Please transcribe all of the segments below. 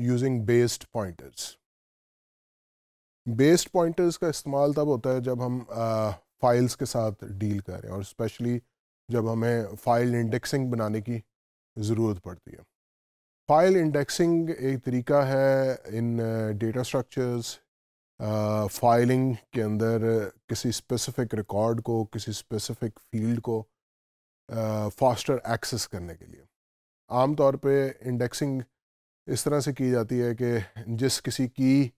using based pointers based pointers का इस्तेमाल तब होता है जब हम फाइल्स के साथ डील करें और स्पेशली जब हमें फ़ाइल इंडेक्सिंग बनाने की ज़रूरत पड़ती है फ़ाइल इंडेक्सिंग एक तरीका है इन डेटा स्ट्रक्चर्स फाइलिंग के अंदर किसी स्पेसिफिक रिकॉर्ड को किसी स्पेसिफिक फील्ड को फास्टर एक्सेस करने के लिए आम तौर पे इंडेक्सिंग इस तरह से की जाती है कि जिस किसी की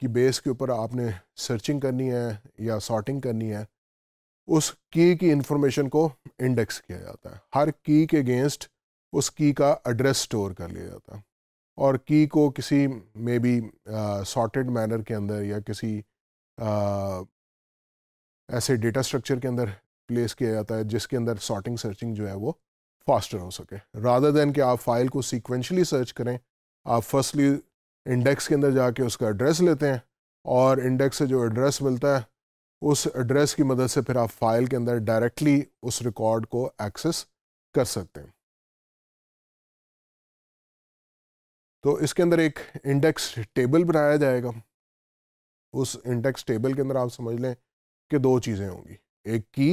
की बेस के ऊपर आपने सर्चिंग करनी है या सॉर्टिंग करनी है उस की की इंफॉर्मेशन को इंडेक्स किया जाता है हर की के अगेंस्ट उस की का एड्रेस स्टोर कर लिया जाता है और की को किसी मे बी सॉर्टेड मैनर के अंदर या किसी uh, ऐसे डेटा स्ट्रक्चर के अंदर प्लेस किया जाता है जिसके अंदर सॉर्टिंग सर्चिंग जो है वो फास्टर हो सके रादर देन कि आप फाइल को सीक्वेंशली सर्च करें आप फर्स्टली इंडेक्स के अंदर जाके उसका एड्रेस लेते हैं और इंडेक्स से जो एड्रेस मिलता है उस एड्रेस की मदद से फिर आप फाइल के अंदर डायरेक्टली उस रिकॉर्ड को एक्सेस कर सकते हैं तो इसके अंदर एक इंडेक्स टेबल बनाया जाएगा उस इंडेक्स टेबल के अंदर आप समझ लें कि दो चीज़ें होंगी एक की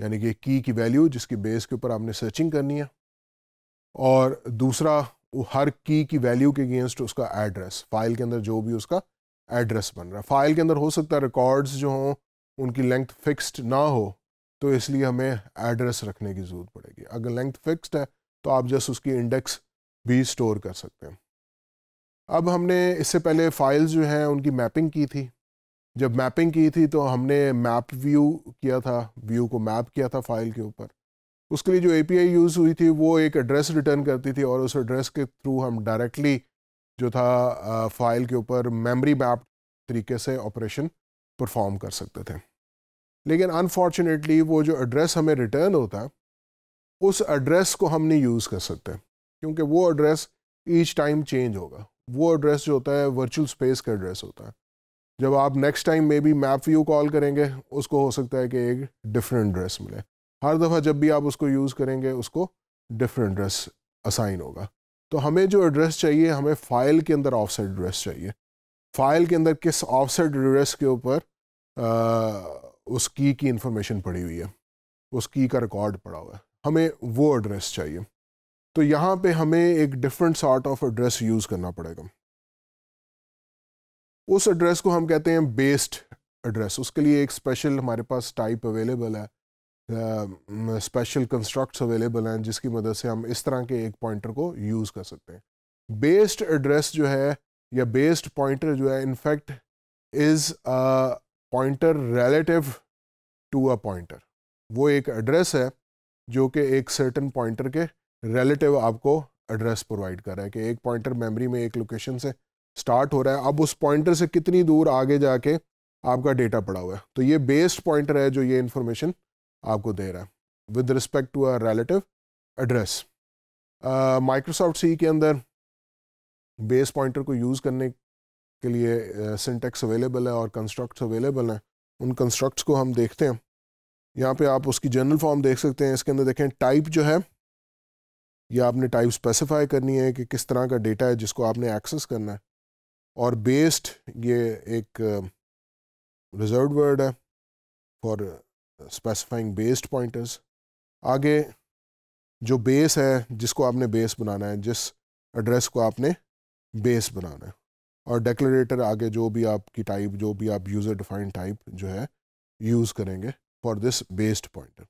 यानी कि की की वैल्यू जिसकी बेस के ऊपर आपने सर्चिंग करनी है और दूसरा हर की की वैल्यू के अगेंस्ट उसका एड्रेस फाइल के अंदर जो भी उसका एड्रेस बन रहा है फाइल के अंदर हो सकता है रिकॉर्ड्स जो हों उनकी लेंथ फिक्स्ड ना हो तो इसलिए हमें एड्रेस रखने की ज़रूरत पड़ेगी अगर लेंथ फिक्स्ड है तो आप जस्ट उसकी इंडेक्स भी स्टोर कर सकते हैं अब हमने इससे पहले फाइल्स जो हैं उनकी मैपिंग की थी जब मैपिंग की थी तो हमने मैप व्यू किया था व्यू को मैप किया था फाइल के ऊपर उसके लिए जो ए यूज़ हुई थी वो एक एड्रेस रिटर्न करती थी और उस एड्रेस के थ्रू हम डायरेक्टली जो था फाइल के ऊपर मेमोरी मैप तरीके से ऑपरेशन परफॉर्म कर सकते थे लेकिन अनफॉर्चुनेटली वो जो एड्रेस हमें रिटर्न होता उस एड्रेस को हम नहीं यूज़ कर सकते क्योंकि वो एड्रेस ईच टाइम चेंज होगा वो एड्रेस जो होता है वर्चुअल स्पेस का एड्रेस होता है जब आप next time maybe map view call करेंगे उसको हो सकता है कि एक डिफरेंट एड्रेस मिले हर दफ़ा जब भी आप उसको यूज़ करेंगे उसको डिफरेंट एड्रेस असाइन होगा तो हमें जो एड्रेस चाहिए हमें फ़ाइल के अंदर ऑफसेट एड्रेस चाहिए फ़ाइल के अंदर किस ऑफसेट एड्रेस के ऊपर उस की की इंफॉर्मेशन पड़ी हुई है उस की का रिकॉर्ड पड़ा हुआ है हमें वो एड्रेस चाहिए तो यहाँ पे हमें एक different sort of address use करना पड़ेगा उस एड्रेस को हम कहते हैं बेस्ड एड्रेस उसके लिए एक स्पेशल हमारे पास टाइप अवेलेबल है स्पेशल कंस्ट्रक्ट्स अवेलेबल हैं जिसकी मदद से हम इस तरह के एक पॉइंटर को यूज़ कर सकते हैं बेस्ड एड्रेस जो है या बेस्ड पॉइंटर जो है in fact is a pointer relative to a pointer वो एक एड्रेस है जो कि एक सर्टन पॉइंटर के रिलेटिव आपको एड्रेस प्रोवाइड कर रहा है कि एक पॉइंटर मेमोरी में एक लोकेशन से स्टार्ट हो रहा है अब उस पॉइंटर से कितनी दूर आगे जाके आपका डेटा पड़ा हुआ है तो ये बेस्ड पॉइंटर है जो ये इन्फॉर्मेशन आपको दे रहा है with respect to a relative address Microsoft C के अंदर बेस पॉइंटर को यूज़ करने के लिए सिंटेक्स uh, अवेलेबल है और कंस्ट्रक्ट्स अवेलेबल हैं उन कंस्ट्रक्ट्स को हम देखते हैं यहाँ पे आप उसकी जनरल फॉर्म देख सकते हैं इसके अंदर देखें टाइप जो है या आपने टाइप स्पेसिफाई करनी है कि किस तरह का डेटा है जिसको आपने एक्सेस करना है और बेस्ड ये एक रिजर्व uh, वर्ड है फॉर स्पेसिफाइंग बेस्ड पॉइंटर्स आगे जो बेस है जिसको आपने बेस बनाना है जिस एड्रेस को आपने बेस बनाना है और डेक्लेटर आगे जो भी आपकी टाइप जो भी आप यूज़र डिफाइंड टाइप जो है यूज़ करेंगे फॉर दिस बेस्ड पॉइंटर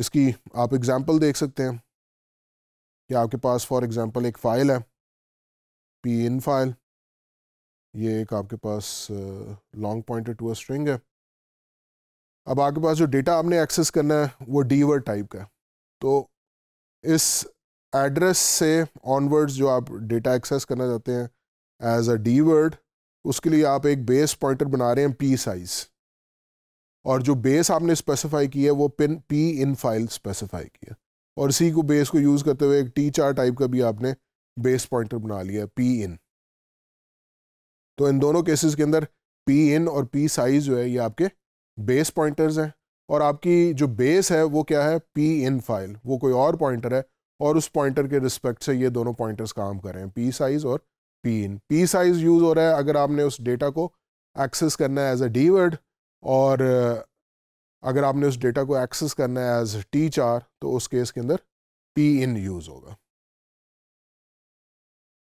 इसकी आप एग्ज़ाम्पल देख सकते हैं कि आपके पास फॉर एग्ज़ाम्पल एक फ़ाइल है पी इन फाइल ये एक आपके पास long pointer to a string है अब आपके पास जो डेटा आपने एक्सेस करना है वो डीवर टाइप का तो इस एड्रेस से ऑनवर्ड्स जो आप डेटा एक्सेस करना चाहते हैं एज अ डी वर्ड उसके लिए आप एक बेस पॉइंटर बना रहे हैं पी साइज़ और जो बेस आपने स्पेसिफाई किया है वो pin P in file specify किया और इसी को बेस को यूज़ करते हुए एक टी चार टाइप का भी आपने बेस पॉइंटर बना लिया पी इन तो इन दोनों केसेस के अंदर पी इन और पी साइज़ जो है ये आपके बेस पॉइंटर्स हैं और आपकी जो बेस है वो क्या है पी इन फाइल वो कोई और पॉइंटर है और उस पॉइंटर के रिस्पेक्ट से ये दोनों पॉइंटर्स काम कर रहे हैं पी साइज और P in P size use हो रहा है अगर आपने उस डेटा को एक्सेस करना है एज अ डी वर्ड और अगर आपने उस डेटा को एक्सेस करना है एज टी चार तो उस केस के अंदर पी इन यूज़ होगा